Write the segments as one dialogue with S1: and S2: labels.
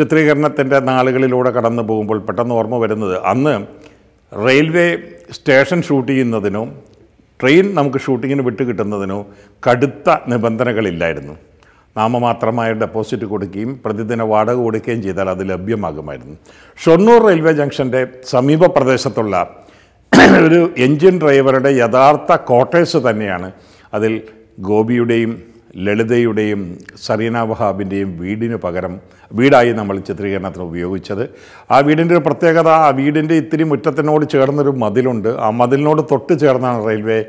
S1: ചിത്രീകരണത്തിൻ്റെ നാളുകളിലൂടെ കടന്നു പോകുമ്പോൾ പെട്ടെന്ന് ഓർമ്മ വരുന്നത് അന്ന് റെയിൽവേ സ്റ്റേഷൻ ഷൂട്ട് ചെയ്യുന്നതിനോ ട്രെയിൻ നമുക്ക് ഷൂട്ടിങ്ങിന് വിട്ട് കിട്ടുന്നതിനോ കടുത്ത നിബന്ധനകളില്ലായിരുന്നു നാമമാത്രമായ ഡെപ്പോസിറ്റ് കൊടുക്കുകയും പ്രതിദിന വാടക കൊടുക്കുകയും ചെയ്താൽ അത് ലഭ്യമാകുമായിരുന്നു ഷൊണ്ണൂർ റെയിൽവേ ജംഗ്ഷൻ്റെ സമീപ പ്രദേശത്തുള്ള ഒരു എൻജിൻ ഡ്രൈവറുടെ യഥാർത്ഥ ക്വാർട്ടേഴ്സ് തന്നെയാണ് അതിൽ ഗോപിയുടെയും ലളിതയുടെയും സറീന വഹാബിൻ്റെയും വീടിന് പകരം വീടായി നമ്മൾ ചിത്രീകരണത്തിന് ഉപയോഗിച്ചത് ആ വീടിൻ്റെ ഒരു പ്രത്യേകത ആ വീടിൻ്റെ ഇത്തിരി മുറ്റത്തിനോട് ചേർന്നൊരു മതിലുണ്ട് ആ മതിലിനോട് തൊട്ട് ചേർന്നാണ് റെയിൽവേ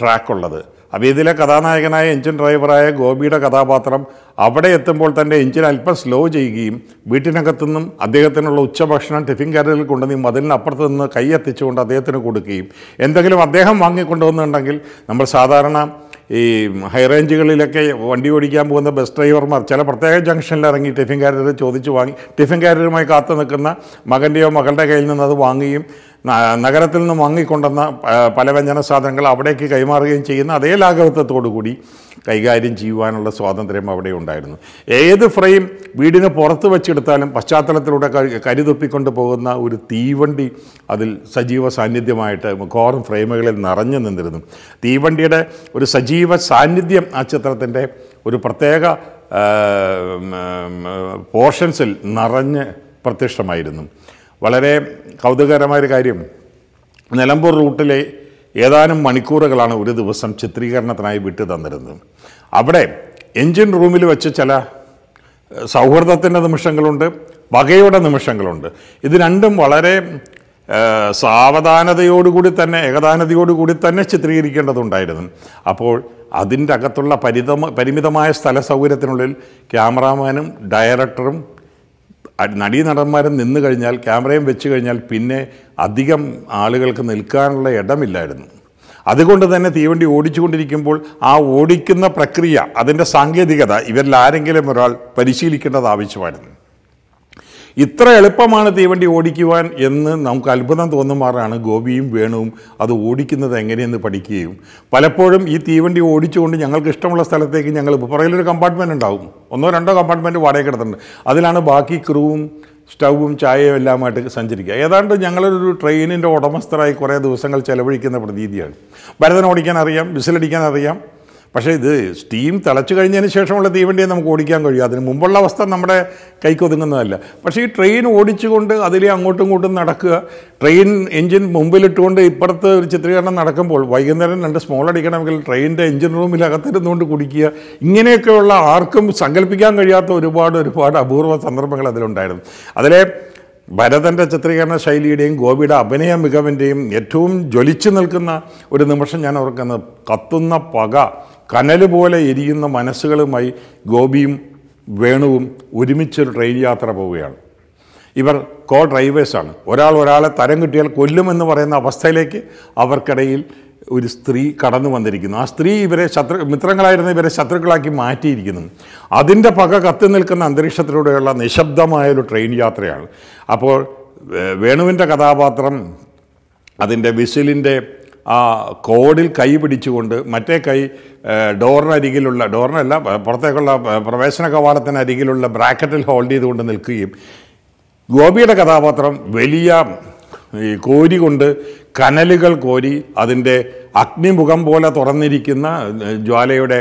S1: ട്രാക്കുള്ളത് അപ്പോൾ ഇതിലെ കഥാനായകനായ എഞ്ചിൻ ഡ്രൈവറായ ഗോപിയുടെ കഥാപാത്രം അവിടെ എത്തുമ്പോൾ തന്നെ എഞ്ചിൻ അല്പം സ്ലോ ചെയ്യുകയും വീട്ടിനകത്തുനിന്നും നിന്നും അദ്ദേഹത്തിനുള്ള ഉച്ചഭക്ഷണം ടിഫിൻ കരലിൽ കൊണ്ടുവന്ന് ഈ മതിലിനപ്പുറത്ത് നിന്ന് കൈ എത്തിച്ചുകൊണ്ട് അദ്ദേഹത്തിന് കൊടുക്കുകയും എന്തെങ്കിലും അദ്ദേഹം വാങ്ങിക്കൊണ്ടുവന്നുണ്ടെങ്കിൽ നമ്മൾ സാധാരണ ഈ ഹൈറേഞ്ചുകളിലൊക്കെ വണ്ടി ഓടിക്കാൻ പോകുന്ന ബസ് ഡ്രൈവർമാർ ചില പ്രത്യേക ജംഗ്ഷനിൽ ഇറങ്ങി ടിഫിൻ കാരിയർ ചോദിച്ച് വാങ്ങി കാരിയറുമായി കാത്തു നിൽക്കുന്ന മകൻ്റെയോ മകളുടെ കയ്യിൽ നിന്ന് അത് വാങ്ങുകയും നഗരത്തിൽ നിന്നും വാങ്ങിക്കൊണ്ടുവന്ന പല വ്യഞ്ജന സാധനങ്ങൾ അവിടേക്ക് കൈമാറുകയും ചെയ്യുന്ന അതേ ലാഘവത്വത്തോടു കൂടി കൈകാര്യം ചെയ്യുവാനുള്ള സ്വാതന്ത്ര്യം അവിടെ ഉണ്ടായിരുന്നു ഏത് ഫ്രെയിം വീടിന് പുറത്ത് വെച്ചെടുത്താലും പശ്ചാത്തലത്തിലൂടെ കരുതൊപ്പിക്കൊണ്ട് പോകുന്ന ഒരു തീവണ്ടി അതിൽ സജീവ സാന്നിധ്യമായിട്ട് മുഖോറും ഫ്രെയിമുകളിൽ നിറഞ്ഞു നിന്നിരുന്നു തീവണ്ടിയുടെ ഒരു സജീവ സാന്നിധ്യം ആ ചിത്രത്തിൻ്റെ ഒരു പ്രത്യേക പോർഷൻസിൽ നിറഞ്ഞ് പ്രത്യക്ഷമായിരുന്നു വളരെ കൗതുകകരമായ ഒരു കാര്യം നിലമ്പൂർ റൂട്ടിലെ ഏതാനും മണിക്കൂറുകളാണ് ഒരു ദിവസം ചിത്രീകരണത്തിനായി വിട്ടു തന്നിരുന്നത് അവിടെ എൻജിൻ റൂമിൽ വെച്ച് ചില സൗഹൃദത്തിൻ്റെ നിമിഷങ്ങളുണ്ട് വകയുടെ നിമിഷങ്ങളുണ്ട് ഇത് രണ്ടും വളരെ സാവധാനതയോടുകൂടി തന്നെ ഏകദാനതയോടുകൂടി തന്നെ ചിത്രീകരിക്കേണ്ടതുണ്ടായിരുന്നു അപ്പോൾ അതിൻ്റെ അകത്തുള്ള പരിതമ പരിമിതമായ സ്ഥല സൗകര്യത്തിനുള്ളിൽ ക്യാമറാമാനും ഡയറക്ടറും നടീ നടന്മാരും നിന്നു കഴിഞ്ഞാൽ ക്യാമറയും വെച്ച് കഴിഞ്ഞാൽ പിന്നെ അധികം ആളുകൾക്ക് നിൽക്കാനുള്ള ഇടമില്ലായിരുന്നു അതുകൊണ്ട് തന്നെ തീവണ്ടി ഓടിച്ചുകൊണ്ടിരിക്കുമ്പോൾ ആ ഓടിക്കുന്ന പ്രക്രിയ അതിൻ്റെ സാങ്കേതികത ഇവരിൽ ആരെങ്കിലും ഒരാൾ പരിശീലിക്കേണ്ടത് ആവശ്യമായിരുന്നു ഇത്ര എളുപ്പമാണ് തീവണ്ടി ഓടിക്കുവാൻ എന്ന് നമുക്ക് അത്ഭുതം തോന്നുമാറാണ് ഗോപിയും വേണുവും അത് ഓടിക്കുന്നത് എങ്ങനെയെന്ന് പഠിക്കുകയും പലപ്പോഴും ഈ തീവണ്ടി ഓടിച്ചുകൊണ്ട് ഞങ്ങൾക്ക് ഇഷ്ടമുള്ള സ്ഥലത്തേക്ക് ഞങ്ങൾ പുറകിലൊരു കമ്പാർട്ട്മെൻറ്റ് ഉണ്ടാവും ഒന്നോ രണ്ടോ കമ്പാർട്ട്മെൻറ്റ് വാടക കിടത്തുന്നുണ്ട് അതിലാണ് ബാക്കി ക്രൂവും സ്റ്റൗവും ചായയും എല്ലാമായിട്ട് സഞ്ചരിക്കുക ഏതാണ്ട് ഞങ്ങളൊരു ട്രെയിനിൻ്റെ ഉടമസ്ഥരായി കുറേ ദിവസങ്ങൾ ചെലവഴിക്കുന്ന പ്രതീതിയാണ് ഭരതനോടിക്കാൻ ഓടിക്കാൻ അറിയാം വിസിലടിക്കാൻ അറിയാം പക്ഷേ ഇത് സ്റ്റീം തിളച്ചു കഴിഞ്ഞതിന് ശേഷമുള്ള തീവണ്ടിയെ നമുക്ക് ഓടിക്കാൻ കഴിയും അതിന് മുമ്പുള്ള അവസ്ഥ നമ്മുടെ ഒതുങ്ങുന്നതല്ല പക്ഷേ ഈ ട്രെയിൻ ഓടിച്ചുകൊണ്ട് അതിലേ അങ്ങോട്ടും ഇങ്ങോട്ടും നടക്കുക ട്രെയിൻ എഞ്ചിൻ മുമ്പിലിട്ടുകൊണ്ട് ഇപ്പുറത്ത് ഒരു ചിത്രീകരണം നടക്കുമ്പോൾ വൈകുന്നേരം രണ്ട് സ്മോൾ അടിക്കണമെങ്കിൽ ട്രെയിനിൻ്റെ റൂമിൽ അകത്തിരുന്നുകൊണ്ട് കുടിക്കുക ഇങ്ങനെയൊക്കെയുള്ള ആർക്കും സങ്കല്പിക്കാൻ കഴിയാത്ത ഒരുപാട് ഒരുപാട് അപൂർവ സന്ദർഭങ്ങൾ അതിലുണ്ടായിരുന്നു അതിലെ ഭരതൻ്റെ ചിത്രീകരണ ശൈലിയുടെയും ഗോപിയുടെ അഭിനയ മികവിൻ്റെയും ഏറ്റവും ജ്വലിച്ചു നിൽക്കുന്ന ഒരു നിമിഷം ഞാൻ ഓർക്കുന്നത് കത്തുന്ന പക കനൽ പോലെ എരിയുന്ന മനസ്സുകളുമായി ഗോപിയും വേണുവും ഒരുമിച്ചൊരു ട്രെയിൻ യാത്ര പോവുകയാണ് ഇവർ കോ ഡ്രൈവേഴ്സാണ് ഒരാൾ ഒരാളെ തരം കിട്ടിയാൽ കൊല്ലുമെന്ന് പറയുന്ന അവസ്ഥയിലേക്ക് അവർക്കിടയിൽ ഒരു സ്ത്രീ കടന്നു വന്നിരിക്കുന്നു ആ സ്ത്രീ ഇവരെ ശത്രു മിത്രങ്ങളായിരുന്ന ഇവരെ ശത്രുക്കളാക്കി മാറ്റിയിരിക്കുന്നു അതിൻ്റെ പക കത്തി നിൽക്കുന്ന അന്തരീക്ഷത്തിലൂടെയുള്ള നിശബ്ദമായ ഒരു ട്രെയിൻ യാത്രയാണ് അപ്പോൾ വേണുവിൻ്റെ കഥാപാത്രം അതിൻ്റെ വിസിലിൻ്റെ ആ കോഡിൽ കൈ പിടിച്ചുകൊണ്ട് മറ്റേ കൈ ഡോറിനരികിലുള്ള ഡോറിനല്ല പുറത്തേക്കുള്ള പ്രവേശന കവാടത്തിനരികിലുള്ള ബ്രാക്കറ്റിൽ ഹോൾഡ് ചെയ്തുകൊണ്ട് നിൽക്കുകയും ഗോപിയുടെ കഥാപാത്രം വലിയ ഈ കോരി കൊണ്ട് കനലുകൾ കോരി അതിൻ്റെ അഗ്നിമുഖം പോലെ തുറന്നിരിക്കുന്ന ജ്വാലയുടെ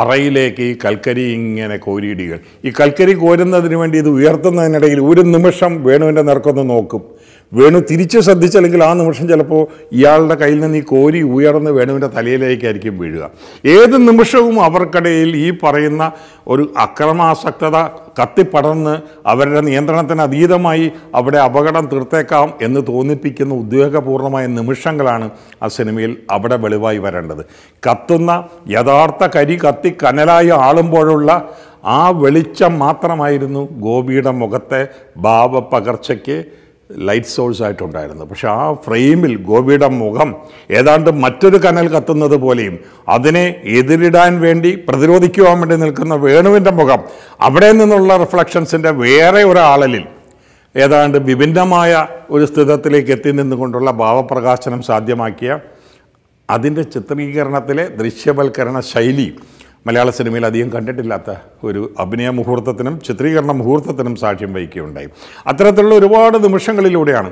S1: അറയിലേക്ക് ഈ കൽക്കരി ഇങ്ങനെ കോരിയിടുകയാണ് ഈ കൽക്കരി കോരുന്നതിന് വേണ്ടി ഇത് ഉയർത്തുന്നതിനിടയിൽ ഒരു നിമിഷം വേണുവിൻ്റെ നിറക്കൊന്ന് നോക്കും വേണു തിരിച്ച് ശ്രദ്ധിച്ചല്ലെങ്കിൽ ആ നിമിഷം ചിലപ്പോൾ ഇയാളുടെ കയ്യിൽ നിന്ന് ഈ കോരി ഉയർന്ന് വേണുവിൻ്റെ തലയിലേക്കായിരിക്കും വീഴുക ഏത് നിമിഷവും അവർക്കിടയിൽ ഈ പറയുന്ന ഒരു അക്രമാസക്തത കത്തിപ്പടർന്ന് അവരുടെ നിയന്ത്രണത്തിന് അതീതമായി അവിടെ അപകടം തീർത്തേക്കാം എന്ന് തോന്നിപ്പിക്കുന്ന ഉദ്വേഗപൂർണമായ നിമിഷങ്ങളാണ് ആ സിനിമയിൽ അവിടെ വെളിവായി വരേണ്ടത് കത്തുന്ന യഥാർത്ഥ കരി കത്തി കനലായി ആളുമ്പോഴുള്ള ആ വെളിച്ചം മാത്രമായിരുന്നു ഗോപിയുടെ മുഖത്തെ ഭാവപകർച്ചയ്ക്ക് ലൈറ്റ് സോഴ്സ് ആയിട്ടുണ്ടായിരുന്നു പക്ഷെ ആ ഫ്രെയിമിൽ ഗോപിയുടെ മുഖം ഏതാണ്ട് മറ്റൊരു കനൽ കത്തുന്നത് പോലെയും അതിനെ എതിരിടാൻ വേണ്ടി പ്രതിരോധിക്കുവാൻ വേണ്ടി നിൽക്കുന്ന വേണുവിൻ്റെ മുഖം അവിടെ നിന്നുള്ള റിഫ്ലക്ഷൻസിൻ്റെ വേറെ ഒരാളലിൽ ഏതാണ്ട് വിഭിന്നമായ ഒരു സ്ഥിതത്തിലേക്ക് എത്തി നിന്നുകൊണ്ടുള്ള ഭാവപ്രകാശനം സാധ്യമാക്കിയ അതിൻ്റെ ചിത്രീകരണത്തിലെ ദൃശ്യവൽക്കരണ ശൈലി മലയാള സിനിമയിൽ അധികം കണ്ടിട്ടില്ലാത്ത ഒരു അഭിനയ മുഹൂർത്തത്തിനും ചിത്രീകരണ മുഹൂർത്തത്തിനും സാക്ഷ്യം വഹിക്കുകയുണ്ടായി അത്തരത്തിലുള്ള ഒരുപാട് നിമിഷങ്ങളിലൂടെയാണ്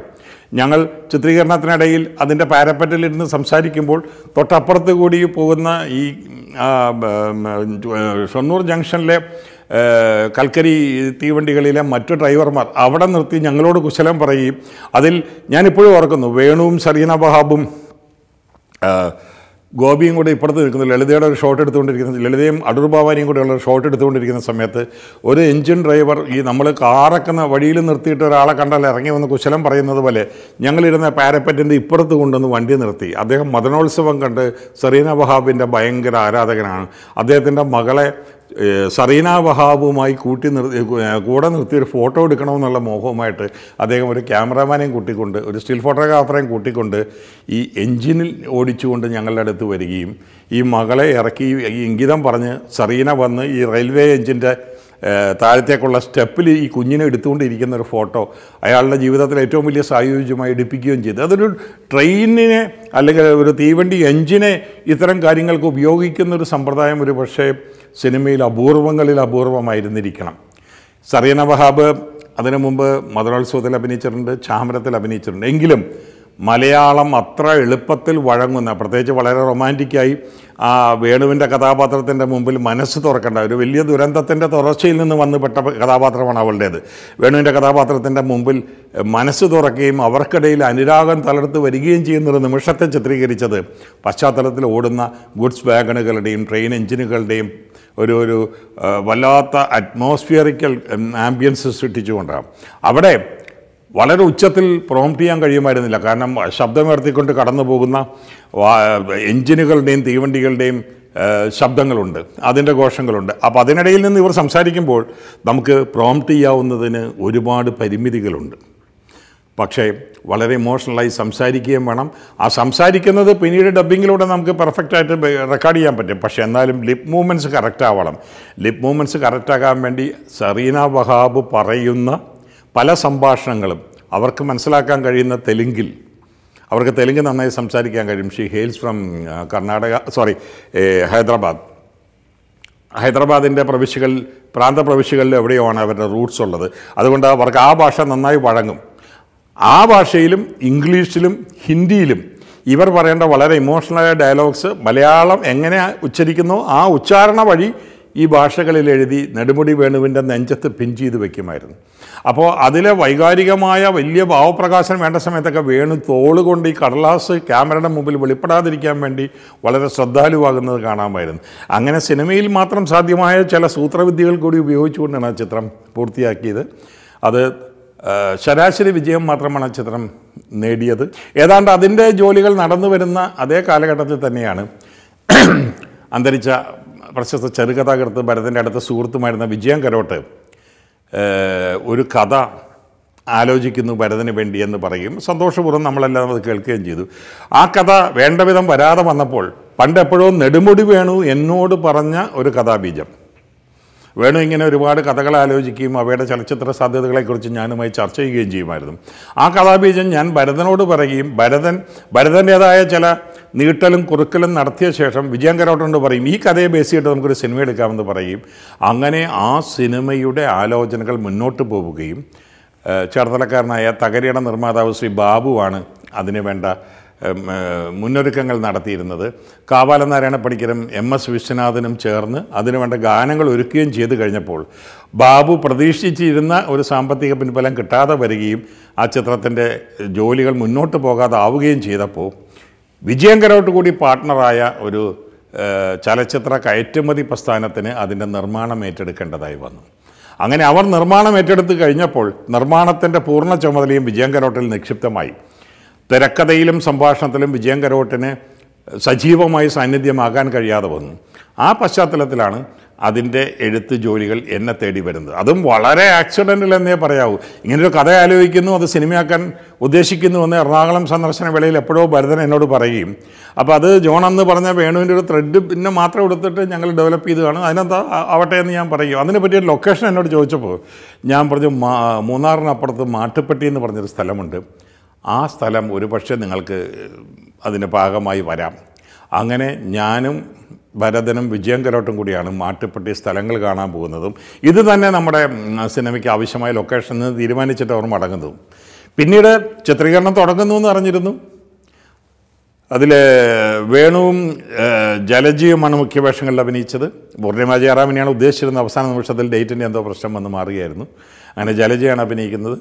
S1: ഞങ്ങൾ ചിത്രീകരണത്തിനിടയിൽ അതിൻ്റെ പാരപ്പറ്റിലിരുന്ന് സംസാരിക്കുമ്പോൾ തൊട്ടപ്പുറത്ത് കൂടി പോകുന്ന ഈ ഷൊണ്ണൂർ ജംഗ്ഷനിലെ കൽക്കരി തീവണ്ടികളിലെ മറ്റു ഡ്രൈവർമാർ അവിടെ നിർത്തി ഞങ്ങളോട് കുശലം പറയുകയും അതിൽ ഞാനിപ്പോഴും ഓർക്കുന്നു വേണുവും സരീന ബഹാബും ഗോപിയും കൂടെ ഇപ്പുറത്ത് നിൽക്കുന്ന ലളിതയുടെ ഒരു ഷോട്ട് എടുത്തുകൊണ്ടിരിക്കുന്ന ലളിതയും അടൂർ ബാബാനിയും കൂടെയുള്ള ഷോട്ട് എടുത്തുകൊണ്ടിരിക്കുന്ന സമയത്ത് ഒരു എഞ്ചിൻ ഡ്രൈവർ ഈ നമ്മൾ കാറക്കുന്ന വഴിയിൽ നിർത്തിയിട്ട് ഒരാളെ കണ്ടാൽ ഇറങ്ങി വന്ന് കുശലം പറയുന്നത് പോലെ ഞങ്ങളിരുന്ന പാരപ്പറ്റിൻ്റെ ഇപ്പുറത്ത് കൊണ്ടുവന്ന് വണ്ടി നിർത്തി അദ്ദേഹം മദനോത്സവം കണ്ട് സെറീന വഹാബിൻ്റെ ഭയങ്കര ആരാധകനാണ് അദ്ദേഹത്തിൻ്റെ മകളെ സറീന വഹാബുമായി കൂട്ടി നിർത്തി കൂടെ നിർത്തി ഒരു ഫോട്ടോ എടുക്കണമെന്നുള്ള മോഹവുമായിട്ട് അദ്ദേഹം ഒരു ക്യാമറമാനെയും കൂട്ടിക്കൊണ്ട് ഒരു സ്റ്റിൽ ഫോട്ടോഗ്രാഫറെയും കൂട്ടിക്കൊണ്ട് ഈ എൻജിനിൽ ഓടിച്ചുകൊണ്ട് ഞങ്ങളുടെ അടുത്ത് വരികയും ഈ മകളെ ഇറക്കി ഈ ഇംഗിതം പറഞ്ഞ് സറീന വന്ന് ഈ റെയിൽവേ എഞ്ചിൻ്റെ താഴത്തേക്കുള്ള സ്റ്റെപ്പിൽ ഈ കുഞ്ഞിനെ എടുത്തുകൊണ്ടിരിക്കുന്ന ഒരു ഫോട്ടോ അയാളുടെ ജീവിതത്തിൽ ഏറ്റവും വലിയ സായുജ്യമായി എടുപ്പിക്കുകയും ചെയ്തു അതൊരു ട്രെയിനിനെ അല്ലെങ്കിൽ ഒരു തീവണ്ടി എഞ്ചിനെ ഇത്തരം കാര്യങ്ങൾക്ക് ഉപയോഗിക്കുന്ന ഒരു സമ്പ്രദായം ഒരു പക്ഷേ സിനിമയിൽ അപൂർവങ്ങളിൽ അപൂർവമായിരുന്നിരിക്കണം സറീന വഹാബ് അതിനു മുമ്പ് മധുരോത്സവത്തിൽ അഭിനയിച്ചിട്ടുണ്ട് ചാമരത്തിൽ അഭിനയിച്ചിട്ടുണ്ട് എങ്കിലും മലയാളം അത്ര എളുപ്പത്തിൽ വഴങ്ങുന്ന പ്രത്യേകിച്ച് വളരെ റൊമാൻറ്റിക്കായി ആ വേണുവിൻ്റെ കഥാപാത്രത്തിൻ്റെ മുമ്പിൽ മനസ്സ് തുറക്കേണ്ട ഒരു വലിയ ദുരന്തത്തിൻ്റെ തുടർച്ചയിൽ നിന്ന് വന്നുപെട്ട കഥാപാത്രമാണ് അവളുടേത് വേണുവിൻ്റെ കഥാപാത്രത്തിൻ്റെ മുമ്പിൽ മനസ്സ് തുറക്കുകയും അവർക്കിടയിൽ അനുരാഗം തളർത്ത് വരികയും ചെയ്യുന്നൊരു നിമിഷത്തെ ചിത്രീകരിച്ചത് പശ്ചാത്തലത്തിൽ ഓടുന്ന ഗുഡ്സ് വാഗണുകളുടെയും ട്രെയിൻ എഞ്ചിനുകളുടെയും ഒരു ഒരു വല്ലാത്ത അറ്റ്മോസ്ഫിയറിക്കൽ ആംബിയൻസ് സൃഷ്ടിച്ചുകൊണ്ടാണ് അവിടെ വളരെ ഉച്ചത്തിൽ പ്രോംപ്റ്റ് ചെയ്യാൻ കഴിയുമായിരുന്നില്ല കാരണം ശബ്ദമുയർത്തിക്കൊണ്ട് കടന്നു പോകുന്ന എഞ്ചിനുകളുടെയും തീവണ്ടികളുടെയും ശബ്ദങ്ങളുണ്ട് അതിൻ്റെ ഘോഷങ്ങളുണ്ട് അപ്പോൾ അതിനിടയിൽ നിന്ന് ഇവർ സംസാരിക്കുമ്പോൾ നമുക്ക് പ്രോംപ്റ്റ് ചെയ്യാവുന്നതിന് ഒരുപാട് പരിമിതികളുണ്ട് പക്ഷേ വളരെ ഇമോഷണലായി സംസാരിക്കുകയും വേണം ആ സംസാരിക്കുന്നത് പിന്നീട് ഡബ്ബിങ്ങിലൂടെ നമുക്ക് പെർഫെക്റ്റായിട്ട് റെക്കോർഡ് ചെയ്യാൻ പറ്റും പക്ഷേ എന്നാലും ലിപ് മൂവ്മെൻറ്റ്സ് കറക്റ്റ് ആവണം ലിപ് മൂവ്മെൻറ്റ്സ് കറക്റ്റ് ആകാൻ വേണ്ടി സറീന വഹാബ് പറയുന്ന പല സംഭാഷണങ്ങളും അവർക്ക് മനസ്സിലാക്കാൻ കഴിയുന്ന തെലുങ്കിൽ അവർക്ക് തെലുങ്ക് നന്നായി സംസാരിക്കാൻ കഴിയും she hails from Karnataka sorry Hyderabad ഹൈദരാബാദിൻ്റെ പ്രവിശ്യകൾ പ്രാന്തപ്രവിശ്യകളിൽ എവിടെയാണ് അവരുടെ റൂട്ട്സ് ഉള്ളത് അതുകൊണ്ട് അവർക്ക് ആ ഭാഷ നന്നായി വഴങ്ങും ആ ഭാഷയിലും ഇംഗ്ലീഷിലും ഹിന്ദിയിലും ഇവർ പറയേണ്ട വളരെ ഇമോഷണലായ ഡയലോഗ്സ് മലയാളം എങ്ങനെ ഉച്ചരിക്കുന്നു ആ ഉച്ചാരണ വഴി ഈ ഭാഷകളിൽ എഴുതി നെടുമുടി വേണുവിൻ്റെ നെഞ്ചത്ത് പിൻ ചെയ്ത് വയ്ക്കുമായിരുന്നു അപ്പോൾ അതിലെ വൈകാരികമായ വലിയ ഭാവപ്രകാശം വേണ്ട സമയത്തൊക്കെ വേണു തോളുകൊണ്ട് ഈ കടലാസ് ക്യാമറയുടെ മുമ്പിൽ വെളിപ്പെടാതിരിക്കാൻ വേണ്ടി വളരെ ശ്രദ്ധാലുവാകുന്നത് കാണാമായിരുന്നു അങ്ങനെ സിനിമയിൽ മാത്രം സാധ്യമായ ചില സൂത്രവിദ്യകൾ കൂടി ഉപയോഗിച്ചുകൊണ്ടാണ് ആ ചിത്രം പൂർത്തിയാക്കിയത് അത് ശരാശരി വിജയം മാത്രമാണ് ആ ചിത്രം നേടിയത് ഏതാണ്ട് അതിൻ്റെ ജോലികൾ നടന്നു വരുന്ന അതേ കാലഘട്ടത്തിൽ തന്നെയാണ് അന്തരിച്ച പ്രശസ്ത ചെറുകഥാകൃത്ത് ഭരതൻ്റെ അടുത്ത സുഹൃത്തുമായിരുന്ന വിജയം കരോട്ട് ഒരു കഥ ആലോചിക്കുന്നു ഭരതന് വേണ്ടി എന്ന് പറയും സന്തോഷപൂർവ്വം നമ്മളെല്ലാം അത് കേൾക്കുകയും ചെയ്തു ആ കഥ വിധം വരാതെ വന്നപ്പോൾ പണ്ടെപ്പോഴോ നെടുമുടി വേണു എന്നോട് പറഞ്ഞ ഒരു കഥാബീജം വേണു ഇങ്ങനെ ഒരുപാട് കഥകൾ ആലോചിക്കുകയും അവയുടെ ചലച്ചിത്ര സാധ്യതകളെക്കുറിച്ച് ഞാനുമായി ചർച്ച ചെയ്യുകയും ചെയ്യുമായിരുന്നു ആ കഥാബീജം ഞാൻ ഭരതനോട് പറയുകയും ഭരതൻ ഭരതൻ്റേതായ ചില നീട്ടലും കുറുക്കലും നടത്തിയ ശേഷം വിജയങ്കരോട്ടുണ്ട് പറയും ഈ കഥയെ ബേസ് ചെയ്തിട്ട് നമുക്കൊരു സിനിമ എടുക്കാമെന്ന് പറയും അങ്ങനെ ആ സിനിമയുടെ ആലോചനകൾ മുന്നോട്ട് പോവുകയും ചേർത്തലക്കാരനായ തകരയുടെ നിർമ്മാതാവ് ശ്രീ ബാബുവാണ് അതിനു വേണ്ട മുന്നൊരുക്കങ്ങൾ നടത്തിയിരുന്നത് കാവാലനാരായണ പണിക്കരും എം എസ് വിശ്വനാഥനും ചേർന്ന് അതിനുവേണ്ട ഗാനങ്ങൾ ഒരുക്കുകയും ചെയ്തു കഴിഞ്ഞപ്പോൾ ബാബു പ്രതീക്ഷിച്ചിരുന്ന ഒരു സാമ്പത്തിക പിൻബലം കിട്ടാതെ വരികയും ആ ചിത്രത്തിൻ്റെ ജോലികൾ മുന്നോട്ട് പോകാതെ ആവുകയും ചെയ്തപ്പോൾ വിജയങ്കരോട്ട് കൂടി പാർട്ട്ണറായ ഒരു ചലച്ചിത്ര കയറ്റുമതി പ്രസ്ഥാനത്തിന് അതിൻ്റെ നിർമ്മാണം ഏറ്റെടുക്കേണ്ടതായി വന്നു അങ്ങനെ അവർ നിർമ്മാണം ഏറ്റെടുത്ത് കഴിഞ്ഞപ്പോൾ നിർമ്മാണത്തിൻ്റെ പൂർണ്ണ ചുമതലയും വിജയങ്കരോട്ടിൽ നിക്ഷിപ്തമായി തിരക്കഥയിലും സംഭാഷണത്തിലും വിജയങ്കരോട്ടിന് സജീവമായി സാന്നിധ്യമാകാൻ കഴിയാതെ വന്നു ആ പശ്ചാത്തലത്തിലാണ് അതിൻ്റെ എഴുത്ത് ജോലികൾ എന്നെ തേടി വരുന്നത് അതും വളരെ ആക്സിഡൻ്റൽ എന്നേ പറയാവൂ ഇങ്ങനൊരു കഥ ആലോചിക്കുന്നു അത് സിനിമയാക്കാൻ ഉദ്ദേശിക്കുന്നു എന്ന് എറണാകുളം സന്ദർശന വേളയിൽ എപ്പോഴോ ഭരതൻ എന്നോട് പറയും അപ്പോൾ അത് ജോൺ എന്ന് പറഞ്ഞ വേണുവിൻ്റെ ഒരു ത്രെഡ് പിന്നെ മാത്രം എടുത്തിട്ട് ഞങ്ങൾ ഡെവലപ്പ് ചെയ്ത് കാണും അതിനെന്താ ആവട്ടെ എന്ന് ഞാൻ പറയും അതിനെ പറ്റിയൊരു ലൊക്കേഷൻ എന്നോട് ചോദിച്ചപ്പോൾ ഞാൻ പറഞ്ഞു മാ മൂന്നാറിനപ്പുറത്ത് മാട്ടുപ്പെട്ടി എന്ന് പറഞ്ഞൊരു സ്ഥലമുണ്ട് ആ സ്ഥലം ഒരു നിങ്ങൾക്ക് അതിൻ്റെ ഭാഗമായി വരാം അങ്ങനെ ഞാനും ഭരതനും വിജയം കരോട്ടും കൂടിയാണ് മാട്ടുപ്പെട്ടി സ്ഥലങ്ങൾ കാണാൻ പോകുന്നതും ഇത് തന്നെ നമ്മുടെ സിനിമയ്ക്ക് ആവശ്യമായ ലൊക്കേഷൻ എന്ന് തീരുമാനിച്ചിട്ട് അവർ മടങ്ങുന്നതും പിന്നീട് ചിത്രീകരണം തുടങ്ങുന്നു എന്ന് അറിഞ്ഞിരുന്നു അതിൽ വേണുവും ജലജിയുമാണ് മുഖ്യ വേഷങ്ങളിൽ അഭിനയിച്ചത് പൂർണിമ ജയറാമിനെയാണ് ഉദ്ദേശിച്ചിരുന്നത് അവസാന നിമിഷത്തിൽ ഡേറ്റിൻ്റെ എന്തോ പ്രശ്നം വന്ന് മാറുകയായിരുന്നു അങ്ങനെ ജലജിയാണ് അഭിനയിക്കുന്നത്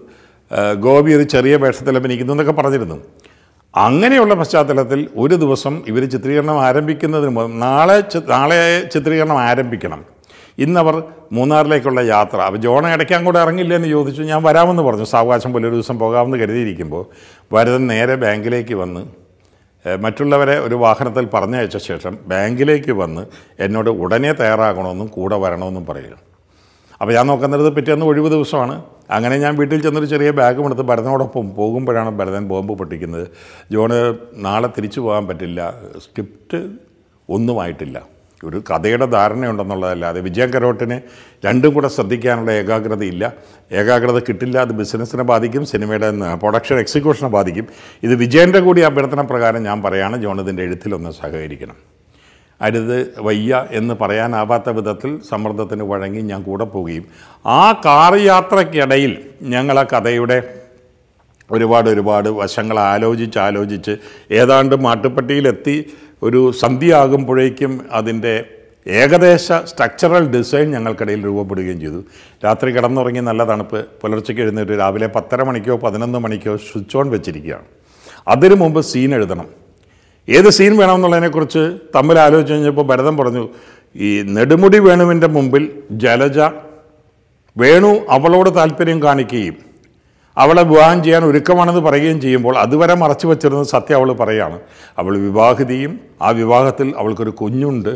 S1: ഗോപി ഒരു ചെറിയ വേഷത്തിൽ അഭിനയിക്കുന്നു എന്നൊക്കെ പറഞ്ഞിരുന്നു അങ്ങനെയുള്ള പശ്ചാത്തലത്തിൽ ഒരു ദിവസം ഇവർ ചിത്രീകരണം ആരംഭിക്കുന്നതിന് മുമ്പ് നാളെ നാളെ ചിത്രീകരണം ആരംഭിക്കണം ഇന്നവർ മൂന്നാറിലേക്കുള്ള യാത്ര അപ്പോൾ ജോണ ഇടയ്ക്കാൻ കൂടെ ഇറങ്ങില്ല എന്ന് ചോദിച്ചു ഞാൻ വരാമെന്ന് പറഞ്ഞു സാവകാശം പോലെ ഒരു ദിവസം പോകാമെന്ന് കരുതിയിരിക്കുമ്പോൾ ഭരതൻ നേരെ ബാങ്കിലേക്ക് വന്ന് മറ്റുള്ളവരെ ഒരു വാഹനത്തിൽ പറഞ്ഞയച്ച ശേഷം ബാങ്കിലേക്ക് വന്ന് എന്നോട് ഉടനെ തയ്യാറാകണമെന്നും കൂടെ വരണമെന്നും പറയുക അപ്പോൾ ഞാൻ നോക്കുന്നത് പിറ്റേന്ന് ഒഴിവ് ദിവസമാണ് അങ്ങനെ ഞാൻ വീട്ടിൽ ചെന്നൊരു ചെറിയ ബാഗും എടുത്ത് ഭരതനോടൊപ്പം പോകുമ്പോഴാണ് ഭരതൻ ബോംബ് പൊട്ടിക്കുന്നത് ജോണ് നാളെ തിരിച്ചു പോകാൻ പറ്റില്ല സ്ക്രിപ്റ്റ് ഒന്നുമായിട്ടില്ല ഒരു കഥയുടെ ധാരണയുണ്ടെന്നുള്ളതല്ലാതെ വിജയം കരോട്ടിന് രണ്ടും കൂടെ ശ്രദ്ധിക്കാനുള്ള ഏകാഗ്രതയില്ല ഏകാഗ്രത കിട്ടില്ല അത് ബിസിനസ്സിനെ ബാധിക്കും സിനിമയുടെ പ്രൊഡക്ഷൻ എക്സിക്യൂഷനെ ബാധിക്കും ഇത് വിജയൻ്റെ കൂടി അഭ്യർത്ഥന പ്രകാരം ഞാൻ പറയുകയാണ് ജോൺ ഇതിൻ്റെ എഴുത്തിലൊന്ന് സഹകരിക്കണം അരുത് വയ്യ എന്ന് പറയാനാവാത്ത വിധത്തിൽ സമ്മർദ്ദത്തിന് വഴങ്ങി ഞാൻ കൂടെ പോവുകയും ആ കാർ യാത്രയ്ക്കിടയിൽ ഞങ്ങൾ ആ കഥയുടെ ഒരുപാട് ഒരുപാട് വശങ്ങൾ ആലോചിച്ച് ആലോചിച്ച് ഏതാണ്ട് മാട്ടുപ്പട്ടിയിലെത്തി ഒരു സന്ധ്യയാകുമ്പോഴേക്കും അതിൻ്റെ ഏകദേശ സ്ട്രക്ചറൽ ഡിസൈൻ ഞങ്ങൾക്കിടയിൽ രൂപപ്പെടുകയും ചെയ്തു രാത്രി കിടന്നുറങ്ങി നല്ല തണുപ്പ് പുലർച്ചയ്ക്ക് എഴുന്നേറ്റ് രാവിലെ പത്തര മണിക്കോ പതിനൊന്ന് മണിക്കോ സ്വിച്ച് ഓൺ വെച്ചിരിക്കുകയാണ് അതിനു മുമ്പ് സീൻ എഴുതണം ഏത് സീൻ വേണമെന്നുള്ളതിനെക്കുറിച്ച് തമ്മിൽ ആലോചിച്ച് കഴിഞ്ഞപ്പോൾ ഭരതം പറഞ്ഞു ഈ നെടുമുടി വേണുവിൻ്റെ മുമ്പിൽ ജലജ വേണു അവളോട് താല്പര്യം കാണിക്കുകയും അവളെ വിവാഹം ചെയ്യാൻ ഒരുക്കമാണെന്ന് പറയുകയും ചെയ്യുമ്പോൾ അതുവരെ മറച്ചു വച്ചിരുന്ന സത്യം അവൾ പറയുകയാണ് അവൾ വിവാഹിതയും ആ വിവാഹത്തിൽ അവൾക്കൊരു കുഞ്ഞുണ്ട്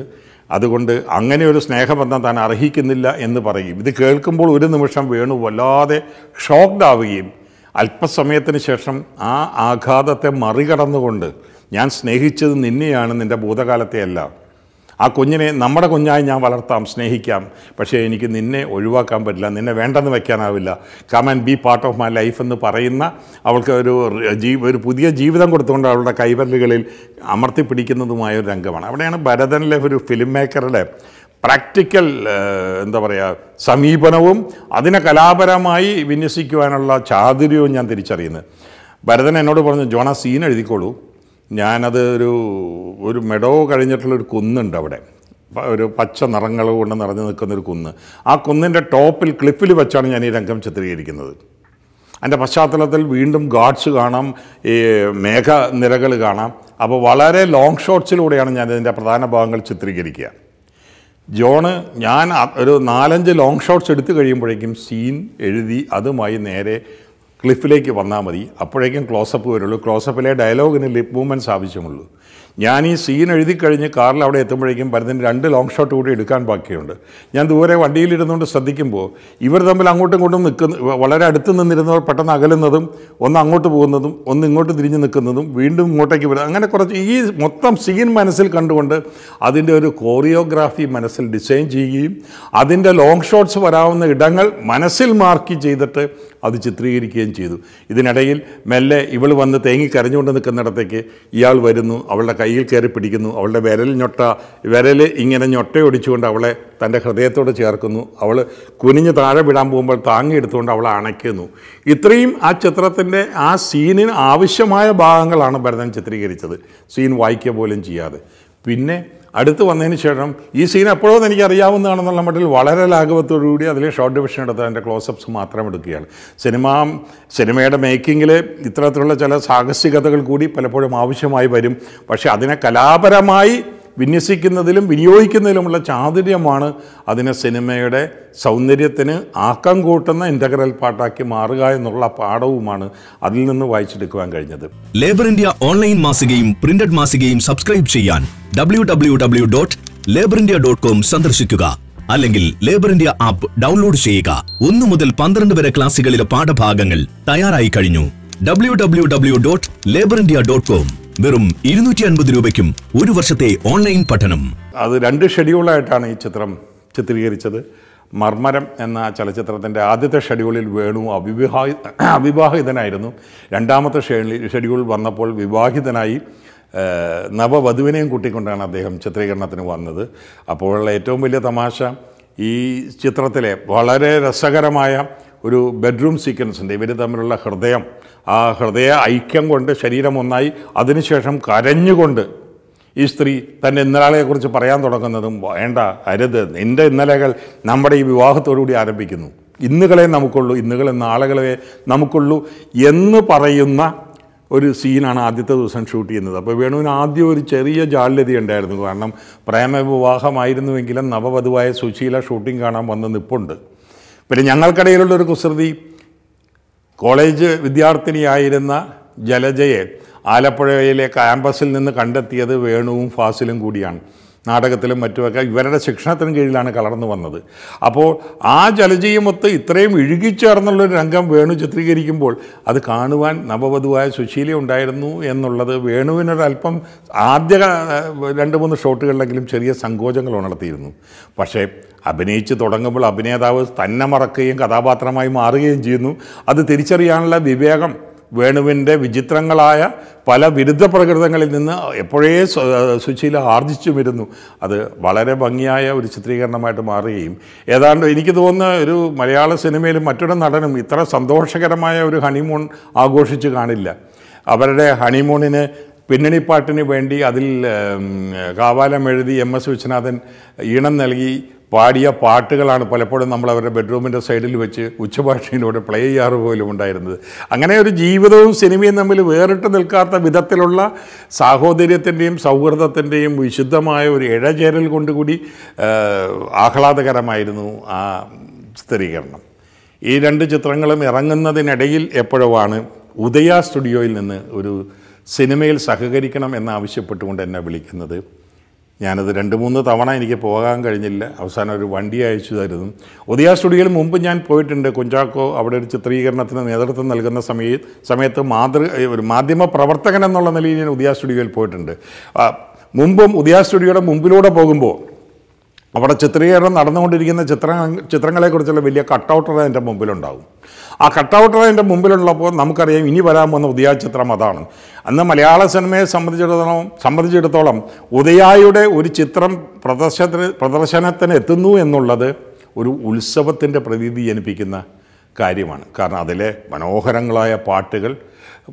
S1: അതുകൊണ്ട് അങ്ങനെ ഒരു സ്നേഹബന്ധം താൻ അർഹിക്കുന്നില്ല എന്ന് പറയും ഇത് കേൾക്കുമ്പോൾ ഒരു നിമിഷം വേണു വല്ലാതെ ഷോക്ക്ഡ് ആവുകയും അല്പസമയത്തിന് ശേഷം ആ ആഘാതത്തെ മറികടന്നുകൊണ്ട് ഞാൻ സ്നേഹിച്ചത് നിന്നെയാണ് നിൻ്റെ ഭൂതകാലത്തെയല്ല ആ കുഞ്ഞിനെ നമ്മുടെ കുഞ്ഞായി ഞാൻ വളർത്താം സ്നേഹിക്കാം പക്ഷേ എനിക്ക് നിന്നെ ഒഴിവാക്കാൻ പറ്റില്ല നിന്നെ വേണ്ടെന്ന് വയ്ക്കാനാവില്ല come and be part of my life എന്ന് പറയുന്ന അവൾക്ക് ഒരു ജീ ഒരു പുതിയ ജീവിതം കൊടുത്തുകൊണ്ട് അവളുടെ അമർത്തി അമർത്തിപ്പിടിക്കുന്നതുമായ ഒരു രംഗമാണ് അവിടെയാണ് ഭരതനിലെ ഒരു ഫിലിം മേക്കറുടെ പ്രാക്ടിക്കൽ എന്താ പറയുക സമീപനവും അതിനെ കലാപരമായി വിന്യസിക്കുവാനുള്ള ചാതുര്യവും ഞാൻ തിരിച്ചറിയുന്നത് ഭരതൻ എന്നോട് പറഞ്ഞു ജോണ സീൻ എഴുതിക്കോളൂ ഞാനത് ഒരു ഒരു മെഡോ കഴിഞ്ഞിട്ടുള്ളൊരു കുന്നുണ്ട് അവിടെ ഒരു പച്ച നിറങ്ങൾ കൊണ്ട് നിറഞ്ഞു നിൽക്കുന്നൊരു കുന്ന് ആ കുന്നിൻ്റെ ടോപ്പിൽ ക്ലിഫിൽ വെച്ചാണ് ഞാൻ ഈ രംഗം ചിത്രീകരിക്കുന്നത് അതിൻ്റെ പശ്ചാത്തലത്തിൽ വീണ്ടും ഗാഡ്സ് കാണാം ഈ മേഘനിരകൾ കാണാം അപ്പോൾ വളരെ ലോങ് ഷോട്ട്സിലൂടെയാണ് ഞാൻ ഇതിൻ്റെ പ്രധാന ഭാഗങ്ങൾ ചിത്രീകരിക്കുക ജോണ് ഞാൻ ഒരു നാലഞ്ച് ലോങ് ഷോട്ട്സ് എടുത്തു കഴിയുമ്പോഴേക്കും സീൻ എഴുതി അതുമായി നേരെ ക്ലിഫിലേക്ക് വന്നാൽ മതി അപ്പോഴേക്കും ക്ലോസപ്പ് വരുള്ളൂ ക്ലോസപ്പിലെ ഡയലോഗിന് ലിപ് മൂവ്മെൻറ്റ്സ് ആവശ്യമുള്ളൂ ഞാൻ ഈ സീൻ എഴുതി കഴിഞ്ഞ് കാറിൽ അവിടെ എത്തുമ്പോഴേക്കും പരതിന് രണ്ട് ലോങ് ഷോട്ട് കൂടി എടുക്കാൻ ബാക്കിയുണ്ട് ഞാൻ ദൂരെ വണ്ടിയിലിരുന്നുകൊണ്ട് ശ്രദ്ധിക്കുമ്പോൾ ഇവർ തമ്മിൽ അങ്ങോട്ടും ഇങ്ങോട്ടും നിൽക്കുന്ന വളരെ അടുത്ത് നിന്നിരുന്നവർ പെട്ടെന്ന് അകലുന്നതും ഒന്ന് അങ്ങോട്ട് പോകുന്നതും ഒന്ന് ഇങ്ങോട്ട് തിരിഞ്ഞ് നിൽക്കുന്നതും വീണ്ടും ഇങ്ങോട്ടേക്ക് വരുന്നത് അങ്ങനെ കുറച്ച് ഈ മൊത്തം സീൻ മനസ്സിൽ കണ്ടുകൊണ്ട് അതിൻ്റെ ഒരു കോറിയോഗ്രാഫി മനസ്സിൽ ഡിസൈൻ ചെയ്യുകയും അതിൻ്റെ ലോങ് ഷോട്ട്സ് വരാവുന്ന ഇടങ്ങൾ മനസ്സിൽ മാർക്ക് ചെയ്തിട്ട് അത് ചിത്രീകരിക്കുകയും ചെയ്തു ഇതിനിടയിൽ മെല്ലെ ഇവൾ വന്ന് തേങ്ങി കരഞ്ഞുകൊണ്ട് നിൽക്കുന്നിടത്തേക്ക് ഇയാൾ വരുന്നു അവളുടെ കയ്യിൽ കയറി പിടിക്കുന്നു അവളുടെ വിരൽ ഞൊട്ട വിരൽ ഇങ്ങനെ ഞൊട്ടയൊടിച്ചുകൊണ്ട് അവളെ തൻ്റെ ഹൃദയത്തോട് ചേർക്കുന്നു അവൾ കുനിഞ്ഞ് താഴെ വിടാൻ പോകുമ്പോൾ താങ്ങിയെടുത്തുകൊണ്ട് അവളെ അണയ്ക്കുന്നു ഇത്രയും ആ ചിത്രത്തിൻ്റെ ആ സീനിന് ആവശ്യമായ ഭാഗങ്ങളാണ് ഭരതൻ ചിത്രീകരിച്ചത് സീൻ വായിക്കുക പോലും ചെയ്യാതെ പിന്നെ അടുത്ത് വന്നതിന് ശേഷം ഈ സീൻ എപ്പോഴും എനിക്ക് അറിയാവുന്നതാണെന്നുള്ള മട്ടിൽ വളരെ ലാഘവത്തോടുകൂടി അതിൽ ഷോർട്ട് ഡിവിഷൻ എടുത്ത് അതിൻ്റെ ക്ലോസപ്സ് മാത്രം എടുക്കുകയാണ് സിനിമ സിനിമയുടെ മേക്കിങ്ങിൽ ഇത്തരത്തിലുള്ള ചില സാഹസികതകൾ കൂടി പലപ്പോഴും ആവശ്യമായി വരും പക്ഷേ അതിനെ കലാപരമായി വിന്യസിക്കുന്നതിലും വിനിയോഗിക്കുന്നതിലുമുള്ള ചാതുര്യമാണ് അതിനെ സിനിമയുടെ സൗന്ദര്യത്തിന് ആക്കം കൂട്ടുന്ന ഇൻ്റഗ്രൽ പാട്ടാക്കി മാറുക എന്നുള്ള പാഠവുമാണ് അതിൽ നിന്ന് വായിച്ചെടുക്കുവാൻ കഴിഞ്ഞത് ലേബർ ഇന്ത്യ ഓൺലൈൻ മാസികയും പ്രിന്റഡ് മാസികയും സബ്സ്ക്രൈബ് ചെയ്യാൻ W W W dot Labour India dot com സന്ദർശിക്കുക അല്ലെങ്കിൽ ലേബർ ഇന്ത്യ ആപ്പ് ഡൗൺലോഡ് ചെയ്യുക ഒന്നു മുതൽ പന്ത്രണ്ട് വരെ ക്ലാസ്സുകളിലെ പാഠഭാഗങ്ങൾ തയ്യാറായി കഴിഞ്ഞു W W W dot Labour India dot com വെറും ഇരുന്നൂറ്റി അൻപത് രൂപയ്ക്കും ഒരു വർഷത്തെ ഓൺലൈൻ പഠനം അത് രണ്ട് ഷെഡ്യൂളായിട്ടാണ് ഈ ചിത്രം ചിത്രീകരിച്ചത് മർമരം എന്ന ചലച്ചിത്രത്തിൻ്റെ ആദ്യത്തെ ഷെഡ്യൂളിൽ വേണു അവിവാഹി അവിവാഹിതനായിരുന്നു രണ്ടാമത്തെ ഷെഡ്യൂൾ വന്നപ്പോൾ വിവാഹിതനായി നവവധുവിനെയും കൂട്ടിക്കൊണ്ടാണ് അദ്ദേഹം ചിത്രീകരണത്തിന് വന്നത് അപ്പോൾ ഏറ്റവും വലിയ തമാശ ഈ ചിത്രത്തിലെ വളരെ രസകരമായ ഒരു ബെഡ്റൂം സീക്വൻസുണ്ട് ഇവർ തമ്മിലുള്ള ഹൃദയം ആ ഹൃദയ ഐക്യം കൊണ്ട് ശരീരം ഒന്നായി അതിനുശേഷം കരഞ്ഞുകൊണ്ട് ഈ സ്ത്രീ തൻ്റെ ഇന്നലാളെക്കുറിച്ച് പറയാൻ തുടങ്ങുന്നതും വേണ്ട അരുത് നിൻ്റെ ഇന്നലകൾ നമ്മുടെ ഈ വിവാഹത്തോടുകൂടി ആരംഭിക്കുന്നു ഇന്നുകളെ നമുക്കുള്ളൂ ഇന്നുകളെ നാളുകളെ നമുക്കുള്ളൂ എന്ന് പറയുന്ന ഒരു സീനാണ് ആദ്യത്തെ ദിവസം ഷൂട്ട് ചെയ്യുന്നത് അപ്പോൾ വേണുവിന് ആദ്യം ഒരു ചെറിയ ജാള്യത ഉണ്ടായിരുന്നു കാരണം പ്രേമവിവാഹമായിരുന്നുവെങ്കിലും നവവധുവായ സുശീല ഷൂട്ടിംഗ് കാണാൻ വന്ന് നിപ്പുണ്ട് പിന്നെ ഞങ്ങൾക്കിടയിലുള്ള ഒരു കുസൃതി കോളേജ് വിദ്യാർത്ഥിനിയായിരുന്ന ജലജയെ ആലപ്പുഴയിലെ ക്യാമ്പസിൽ നിന്ന് കണ്ടെത്തിയത് വേണുവും ഫാസിലും കൂടിയാണ് നാടകത്തിലും മറ്റുമൊക്കെ ഇവരുടെ ശിക്ഷണത്തിന് കീഴിലാണ് കലർന്നു വന്നത് അപ്പോൾ ആ ജലജീയമൊത്ത് ഇത്രയും ഇഴുകിച്ചേർന്നുള്ളൊരു രംഗം വേണു ചിത്രീകരിക്കുമ്പോൾ അത് കാണുവാൻ നവവധുവായ സുശീല ഉണ്ടായിരുന്നു എന്നുള്ളത് വേണുവിനൊരല്പം ആദ്യ രണ്ട് മൂന്ന് ഷോട്ടുകളിലെങ്കിലും ചെറിയ സങ്കോചങ്ങൾ ഉണർത്തിയിരുന്നു പക്ഷേ അഭിനയിച്ച് തുടങ്ങുമ്പോൾ അഭിനേതാവ് തന്നെ മറക്കുകയും കഥാപാത്രമായി മാറുകയും ചെയ്യുന്നു അത് തിരിച്ചറിയാനുള്ള വിവേകം വേണുവിൻ്റെ വിചിത്രങ്ങളായ പല വിരുദ്ധ പ്രകൃതങ്ങളിൽ നിന്ന് എപ്പോഴേ സുശീല ആർജിച്ചും വരുന്നു അത് വളരെ ഭംഗിയായ ഒരു ചിത്രീകരണമായിട്ട് മാറുകയും ഏതാണ്ട് എനിക്ക് തോന്നുന്ന ഒരു മലയാള സിനിമയിൽ മറ്റൊരു നടനും ഇത്ര സന്തോഷകരമായ ഒരു ഹണിമൂൺ ആഘോഷിച്ച് കാണില്ല അവരുടെ ഹണിമൂണിന് പിന്നണിപ്പാട്ടിന് വേണ്ടി അതിൽ കാവാലം എഴുതി എം എസ് വിശ്വനാഥൻ ഈണം നൽകി പാടിയ പാട്ടുകളാണ് പലപ്പോഴും നമ്മൾ അവരുടെ ബെഡ്റൂമിൻ്റെ സൈഡിൽ വെച്ച് ഉച്ചഭാഷയിലൂടെ പ്ലേ ചെയ്യാറ് പോലും ഉണ്ടായിരുന്നത് അങ്ങനെ ഒരു ജീവിതവും സിനിമയും തമ്മിൽ വേറിട്ട് നിൽക്കാത്ത വിധത്തിലുള്ള സാഹോദര്യത്തിൻ്റെയും സൗഹൃദത്തിൻ്റെയും വിശുദ്ധമായ ഒരു ഇഴചേരൽ കൊണ്ടുകൂടി ആഹ്ലാദകരമായിരുന്നു ആ ചിത്രീകരണം ഈ രണ്ട് ചിത്രങ്ങളും ഇറങ്ങുന്നതിനിടയിൽ എപ്പോഴുമാണ് ഉദയ സ്റ്റുഡിയോയിൽ നിന്ന് ഒരു സിനിമയിൽ സഹകരിക്കണം എന്നാവശ്യപ്പെട്ടുകൊണ്ട് എന്നെ വിളിക്കുന്നത് ഞാനത് രണ്ട് മൂന്ന് തവണ എനിക്ക് പോകാൻ കഴിഞ്ഞില്ല അവസാനം ഒരു വണ്ടി അയച്ചു തരുന്നു ഒതിയ സ്റ്റുഡിയോയിൽ മുമ്പ് ഞാൻ പോയിട്ടുണ്ട് കുഞ്ചാക്കോ അവിടെ ഒരു ചിത്രീകരണത്തിന് നേതൃത്വം നൽകുന്ന സമയ സമയത്ത് മാതൃ ഒരു മാധ്യമ പ്രവർത്തകൻ എന്നുള്ള നിലയിൽ ഞാൻ ഉദയ സ്റ്റുഡിയോയിൽ പോയിട്ടുണ്ട് മുമ്പും ഉദയ സ്റ്റുഡിയോയുടെ മുമ്പിലൂടെ പോകുമ്പോൾ അവിടെ ചിത്രീകരണം നടന്നുകൊണ്ടിരിക്കുന്ന ചിത്ര ചിത്രങ്ങളെക്കുറിച്ചുള്ള വലിയ കട്ടൗട്ടർ എൻ്റെ മുമ്പിലുണ്ടാകും ആ കട്ടൗട്ടർ എൻ്റെ മുമ്പിലുള്ളപ്പോൾ നമുക്കറിയാം ഇനി വരാൻ പോകുന്ന ഉദയ ചിത്രം അതാണ് അന്ന് മലയാള സിനിമയെ സംബന്ധിച്ചിടത്തോളം സംബന്ധിച്ചിടത്തോളം ഉദയായുടെ ഒരു ചിത്രം പ്രദർശനത്തിന് പ്രദർശനത്തിന് എത്തുന്നു എന്നുള്ളത് ഒരു ഉത്സവത്തിൻ്റെ പ്രതീതി ജനിപ്പിക്കുന്ന കാര്യമാണ് കാരണം അതിലെ മനോഹരങ്ങളായ പാട്ടുകൾ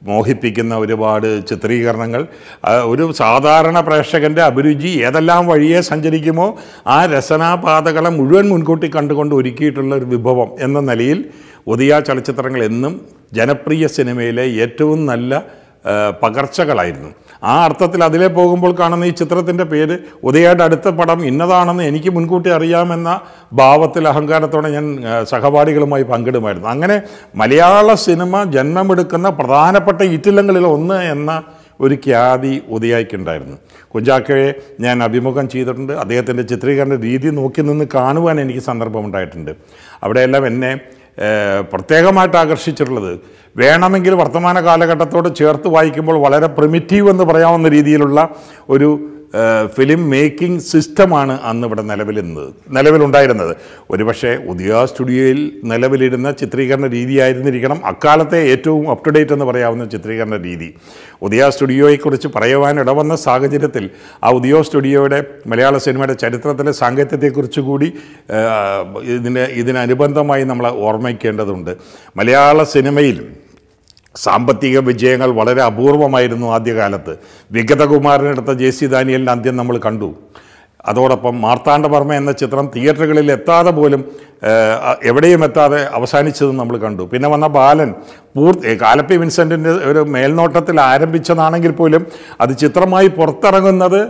S1: മോഹിപ്പിക്കുന്ന ഒരുപാട് ചിത്രീകരണങ്ങൾ ഒരു സാധാരണ പ്രേക്ഷകൻ്റെ അഭിരുചി ഏതെല്ലാം വഴിയെ സഞ്ചരിക്കുമോ ആ രസനാപാതകളെ മുഴുവൻ മുൻകൂട്ടി കണ്ടുകൊണ്ട് ഒരുക്കിയിട്ടുള്ള ഒരു വിഭവം എന്ന നിലയിൽ ഒതിയ ചലച്ചിത്രങ്ങൾ എന്നും ജനപ്രിയ സിനിമയിലെ ഏറ്റവും നല്ല പകർച്ചകളായിരുന്നു ആ അർത്ഥത്തിൽ അതിലെ പോകുമ്പോൾ കാണുന്ന ഈ ചിത്രത്തിൻ്റെ പേര് ഉദയായിട്ട് അടുത്ത പടം ഇന്നതാണെന്ന് എനിക്ക് മുൻകൂട്ടി അറിയാമെന്ന ഭാവത്തിൽ അഹങ്കാരത്തോടെ ഞാൻ സഹപാഠികളുമായി പങ്കിടുമായിരുന്നു അങ്ങനെ മലയാള സിനിമ ജന്മമെടുക്കുന്ന പ്രധാനപ്പെട്ട ഈറ്റില്ലങ്ങളിൽ ഒന്ന് എന്ന ഒരു ഖ്യാതി ഉദയായിക്കുണ്ടായിരുന്നു കുഞ്ചാക്കയെ ഞാൻ അഭിമുഖം ചെയ്തിട്ടുണ്ട് അദ്ദേഹത്തിൻ്റെ ചിത്രീകരണ രീതി നോക്കി നിന്ന് കാണുവാൻ എനിക്ക് സന്ദർഭമുണ്ടായിട്ടുണ്ട് അവിടെയെല്ലാം എന്നെ പ്രത്യേകമായിട്ട് ആകർഷിച്ചിട്ടുള്ളത് വേണമെങ്കിൽ വർത്തമാന കാലഘട്ടത്തോട് ചേർത്ത് വായിക്കുമ്പോൾ വളരെ പ്രിമിറ്റീവ് എന്ന് പറയാവുന്ന രീതിയിലുള്ള ഒരു ഫിലിം മേക്കിംഗ് സിസ്റ്റമാണ് അന്ന് ഇവിടെ നിലവിലിരുന്നത് നിലവിലുണ്ടായിരുന്നത് ഒരുപക്ഷെ ഉദയ സ്റ്റുഡിയോയിൽ നിലവിലിരുന്ന ചിത്രീകരണ രീതിയായിരുന്നിരിക്കണം അക്കാലത്തെ ഏറ്റവും അപ് ടു ഡേറ്റ് എന്ന് പറയാവുന്ന ചിത്രീകരണ രീതി ഉദയ സ്റ്റുഡിയോയെക്കുറിച്ച് പറയുവാനിട വന്ന സാഹചര്യത്തിൽ ആ ഉദയ സ്റ്റുഡിയോയുടെ മലയാള സിനിമയുടെ ചരിത്രത്തിലെ സാങ്കേത്യത്തെക്കുറിച്ച് കൂടി ഇതിന് ഇതിനനുബന്ധമായി നമ്മൾ ഓർമ്മിക്കേണ്ടതുണ്ട് മലയാള സിനിമയിൽ സാമ്പത്തിക വിജയങ്ങൾ വളരെ അപൂർവമായിരുന്നു ആദ്യകാലത്ത് വിഗതകുമാരനെടുത്ത ജെ സി ദാനിയലിൻ്റെ അന്ത്യം നമ്മൾ കണ്ടു അതോടൊപ്പം മാർത്താണ്ഡവർമ്മ എന്ന ചിത്രം തിയേറ്ററുകളിൽ എത്താതെ പോലും എവിടെയും എത്താതെ അവസാനിച്ചതും നമ്മൾ കണ്ടു പിന്നെ വന്ന ബാലൻ പൂർത്തി കാലപ്പി വിൻസെൻറ്റിൻ്റെ ഒരു മേൽനോട്ടത്തിൽ ആരംഭിച്ചതാണെങ്കിൽ പോലും അത് ചിത്രമായി പുറത്തിറങ്ങുന്നത്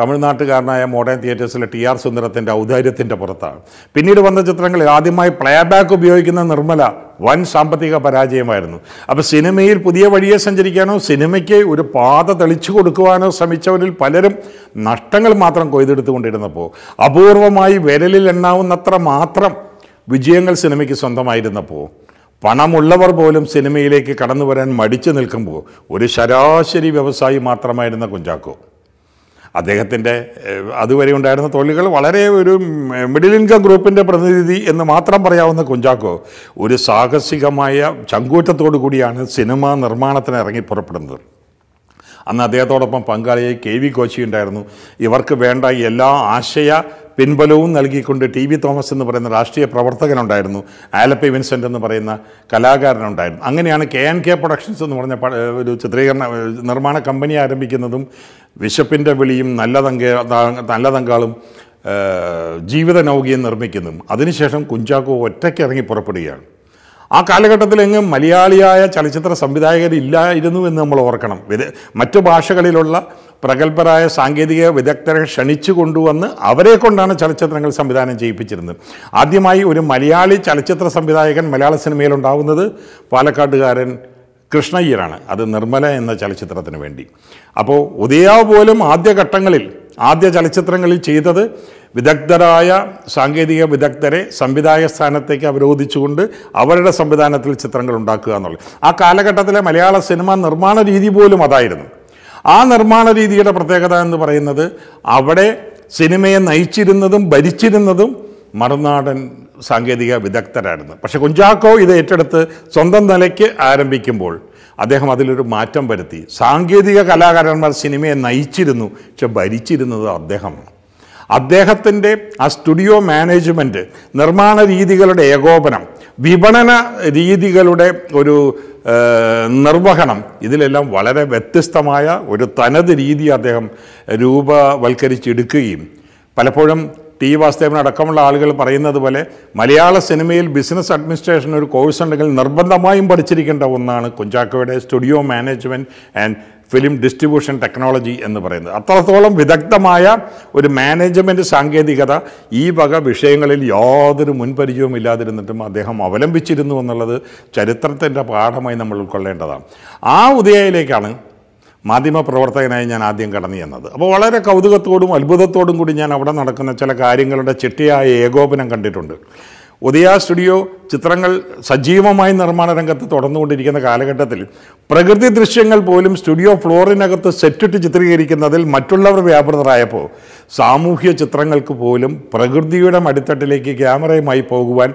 S1: തമിഴ്നാട്ടുകാരനായ മോഡേൺ തിയേറ്റേഴ്സിലെ ടി ആർ സുന്ദരത്തിൻ്റെ ഔദാര്യത്തിൻ്റെ പുറത്താണ് പിന്നീട് വന്ന ചിത്രങ്ങളിൽ ആദ്യമായി പ്ലേ ബാക്ക് ഉപയോഗിക്കുന്ന നിർമ്മല വൻ സാമ്പത്തിക പരാജയമായിരുന്നു അപ്പോൾ സിനിമയിൽ പുതിയ വഴിയെ സഞ്ചരിക്കാനോ സിനിമയ്ക്ക് ഒരു പാത തെളിച്ചു കൊടുക്കുവാനോ ശ്രമിച്ചവരിൽ പലരും നഷ്ടങ്ങൾ മാത്രം കൊയ്തെടുത്തുകൊണ്ടിരുന്നപ്പോൾ അപൂർവമായി വിരലിൽ എണ്ണാവുന്നത്ര മാത്രം വിജയങ്ങൾ സിനിമയ്ക്ക് സ്വന്തമായിരുന്നപ്പോൾ പണമുള്ളവർ പോലും സിനിമയിലേക്ക് കടന്നു വരാൻ മടിച്ചു നിൽക്കുമ്പോൾ ഒരു ശരാശരി വ്യവസായി മാത്രമായിരുന്ന കുഞ്ചാക്കോ അദ്ദേഹത്തിൻ്റെ അതുവരെ ഉണ്ടായിരുന്ന തൊഴിലുകൾ വളരെ ഒരു മിഡിൽ ഇൻകം ഗ്രൂപ്പിൻ്റെ പ്രതിനിധി എന്ന് മാത്രം പറയാവുന്ന കുഞ്ചാക്കോ ഒരു സാഹസികമായ ചങ്കൂറ്റത്തോടു കൂടിയാണ് സിനിമ നിർമ്മാണത്തിന് ഇറങ്ങി പുറപ്പെടുന്നത് അന്ന് അദ്ദേഹത്തോടൊപ്പം പങ്കാളിയായി കെ വി കോശി ഉണ്ടായിരുന്നു ഇവർക്ക് വേണ്ട എല്ലാ ആശയ പിൻബലവും നൽകിക്കൊണ്ട് ടി വി തോമസ് എന്ന് പറയുന്ന രാഷ്ട്രീയ പ്രവർത്തകനുണ്ടായിരുന്നു ആലപ്പി വിൻസെൻ്റ് എന്ന് പറയുന്ന കലാകാരനുണ്ടായിരുന്നു അങ്ങനെയാണ് കെ ആൻ കെ പ്രൊഡക്ഷൻസ് എന്ന് പറഞ്ഞ ഒരു ചിത്രീകരണ നിർമ്മാണ കമ്പനി ആരംഭിക്കുന്നതും വിശപ്പിൻ്റെ വിളിയും നല്ല തങ്ക നല്ല തങ്കാളും ജീവിത നൗകിയും നിർമ്മിക്കുന്നതും അതിനുശേഷം കുഞ്ചാക്കോ ഒറ്റയ്ക്ക് ഇറങ്ങി പുറപ്പെടുകയാണ് ആ കാലഘട്ടത്തിലെങ്ങും മലയാളിയായ ചലച്ചിത്ര സംവിധായകരില്ലായിരുന്നു എന്ന് നമ്മൾ ഓർക്കണം മറ്റു ഭാഷകളിലുള്ള പ്രഗത്ഭരായ സാങ്കേതിക വിദഗ്ധരെ ക്ഷണിച്ചു കൊണ്ടുവന്ന് അവരെ കൊണ്ടാണ് ചലച്ചിത്രങ്ങൾ സംവിധാനം ചെയ്യിപ്പിച്ചിരുന്നത് ആദ്യമായി ഒരു മലയാളി ചലച്ചിത്ര സംവിധായകൻ മലയാള സിനിമയിൽ ഉണ്ടാകുന്നത് പാലക്കാട്ടുകാരൻ കൃഷ്ണയ്യരാണ് അത് നിർമ്മല എന്ന ചലച്ചിത്രത്തിന് വേണ്ടി അപ്പോൾ ഉദയാവ് പോലും ആദ്യഘട്ടങ്ങളിൽ ആദ്യ ചലച്ചിത്രങ്ങളിൽ ചെയ്തത് വിദഗ്ധരായ സാങ്കേതിക വിദഗ്ധരെ സംവിധായക സ്ഥാനത്തേക്ക് അവരോധിച്ചുകൊണ്ട് അവരുടെ സംവിധാനത്തിൽ ചിത്രങ്ങൾ ഉണ്ടാക്കുക എന്നുള്ളത് ആ കാലഘട്ടത്തിലെ മലയാള സിനിമ നിർമ്മാണ രീതി പോലും അതായിരുന്നു ആ നിർമ്മാണ രീതിയുടെ പ്രത്യേകത എന്ന് പറയുന്നത് അവിടെ സിനിമയെ നയിച്ചിരുന്നതും ഭരിച്ചിരുന്നതും മറുനാടൻ സാങ്കേതിക വിദഗ്ധരായിരുന്നു പക്ഷെ കുഞ്ചാക്കോ ഇത് ഏറ്റെടുത്ത് സ്വന്തം നിലയ്ക്ക് ആരംഭിക്കുമ്പോൾ അദ്ദേഹം അതിലൊരു മാറ്റം വരുത്തി സാങ്കേതിക കലാകാരന്മാർ സിനിമയെ നയിച്ചിരുന്നു പക്ഷെ ഭരിച്ചിരുന്നത് അദ്ദേഹമാണ് അദ്ദേഹത്തിൻ്റെ ആ സ്റ്റുഡിയോ മാനേജ്മെൻറ്റ് നിർമ്മാണ രീതികളുടെ ഏകോപനം വിപണന രീതികളുടെ ഒരു നിർവഹണം ഇതിലെല്ലാം വളരെ വ്യത്യസ്തമായ ഒരു തനത് രീതി അദ്ദേഹം രൂപവൽക്കരിച്ചെടുക്കുകയും പലപ്പോഴും ടി വാസുദേവൻ അടക്കമുള്ള ആളുകൾ പറയുന്നത് പോലെ മലയാള സിനിമയിൽ ബിസിനസ് അഡ്മിനിസ്ട്രേഷൻ ഒരു കോഴ്സ് ഉണ്ടെങ്കിൽ നിർബന്ധമായും പഠിച്ചിരിക്കേണ്ട ഒന്നാണ് കുഞ്ചാക്കോയുടെ studio management and film distribution technology എന്ന് പറയുന്നത് അത്രത്തോളം വിദഗ്ധമായ ഒരു മാനേജ്മെൻറ്റ് സാങ്കേതികത ഈ വക വിഷയങ്ങളിൽ യാതൊരു മുൻപരിചയവും ഇല്ലാതിരുന്നിട്ടും അദ്ദേഹം അവലംബിച്ചിരുന്നു എന്നുള്ളത് ചരിത്രത്തിൻ്റെ പാഠമായി നമ്മൾ ഉൾക്കൊള്ളേണ്ടതാണ് ആ ഉദയയിലേക്കാണ് മാധ്യമപ്രവർത്തകനായി ഞാൻ ആദ്യം കടന്നു ചെന്നത് അപ്പോൾ വളരെ കൗതുകത്തോടും അത്ഭുതത്തോടും കൂടി ഞാൻ അവിടെ നടക്കുന്ന ചില കാര്യങ്ങളുടെ ചിട്ടയായ ഏകോപനം കണ്ടിട്ടുണ്ട് ഉദയ സ്റ്റുഡിയോ ചിത്രങ്ങൾ സജീവമായി നിർമ്മാണ രംഗത്ത് തുടർന്നുകൊണ്ടിരിക്കുന്ന കാലഘട്ടത്തിൽ പ്രകൃതി ദൃശ്യങ്ങൾ പോലും സ്റ്റുഡിയോ ഫ്ലോറിനകത്ത് സെറ്റിട്ട് ചിത്രീകരിക്കുന്നതിൽ മറ്റുള്ളവർ വ്യാപൃതരായപ്പോൾ സാമൂഹ്യ ചിത്രങ്ങൾക്ക് പോലും പ്രകൃതിയുടെ മടിത്തട്ടിലേക്ക് ക്യാമറയുമായി പോകുവാൻ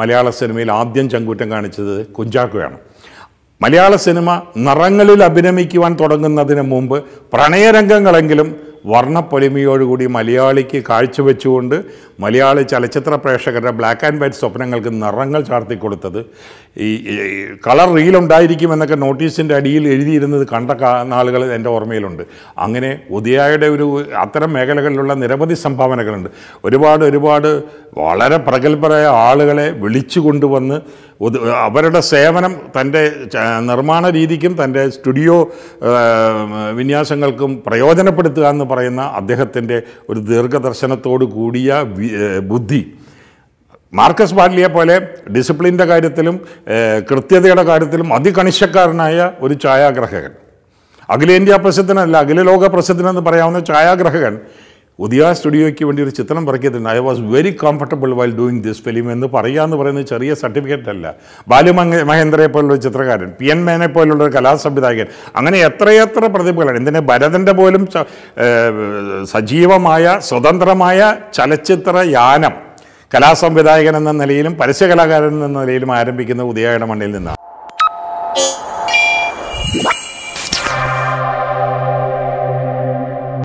S1: മലയാള സിനിമയിൽ ആദ്യം ചങ്കൂറ്റം കാണിച്ചത് കുഞ്ചാക്കുകയാണ് മലയാള സിനിമ നിറങ്ങളിൽ അഭിനമിക്കുവാൻ തുടങ്ങുന്നതിന് മുമ്പ് പ്രണയരംഗങ്ങളെങ്കിലും വർണ്ണപ്പൊലിമയോടുകൂടി മലയാളിക്ക് കാഴ്ചവെച്ചുകൊണ്ട് മലയാളി ചലച്ചിത്ര പ്രേക്ഷകരുടെ ബ്ലാക്ക് ആൻഡ് വൈറ്റ് സ്വപ്നങ്ങൾക്ക് നിറങ്ങൾ ചാർത്തി കൊടുത്തത് ഈ കളർ എന്നൊക്കെ നോട്ടീസിൻ്റെ അടിയിൽ എഴുതിയിരുന്നത് കണ്ട നാളുകൾ എൻ്റെ ഓർമ്മയിലുണ്ട് അങ്ങനെ ഉദയായുടെ ഒരു അത്തരം മേഖലകളിലുള്ള നിരവധി സംഭാവനകളുണ്ട് ഒരുപാട് ഒരുപാട് വളരെ പ്രഗത്ഭരായ ആളുകളെ വിളിച്ചു കൊണ്ടുവന്ന് അവരുടെ സേവനം തൻ്റെ നിർമ്മാണ രീതിക്കും തൻ്റെ സ്റ്റുഡിയോ വിന്യാസങ്ങൾക്കും പ്രയോജനപ്പെടുത്തുക എന്ന് പറയുന്ന അദ്ദേഹത്തിൻ്റെ ഒരു ദീർഘദർശനത്തോടു കൂടിയ ബുദ്ധി മാർക്കസ് ബാഡ്ലിയെ പോലെ ഡിസിപ്ലിൻ്റെ കാര്യത്തിലും കൃത്യതയുടെ കാര്യത്തിലും അതികണിശക്കാരനായ ഒരു ഛായാഗ്രഹകൻ അഖിലേന്ത്യാ പ്രസിദ്ധനല്ല അഖില ലോക പ്രസിദ്ധനെന്ന് പറയാവുന്ന ഛായാഗ്രഹകൻ ഉദിയ സ്റ്റുഡിയോയ്ക്ക് വേണ്ടി ഒരു ചിത്രം പറിക്കത്തില്ല I was very comfortable while doing this film എന്ന് എന്ന് പറയുന്നത് ചെറിയ സർട്ടിഫിക്കറ്റ് അല്ല ബാലു മഹേന്ദ്രയെ പോലുള്ള ചിത്രകാരൻ പി എൻ മേനെ പോലുള്ള ഒരു കലാസംവിധായകൻ അങ്ങനെ എത്രയെത്ര പ്രതിഭകളാണ് ഇതിനെ ഭരതൻ്റെ പോലും സജീവമായ സ്വതന്ത്രമായ ചലച്ചിത്ര യാനം കലാസംവിധായകൻ എന്ന നിലയിലും കലാകാരൻ എന്ന നിലയിലും ആരംഭിക്കുന്ന ഉദയായുടെ മണ്ണിൽ നിന്നാണ്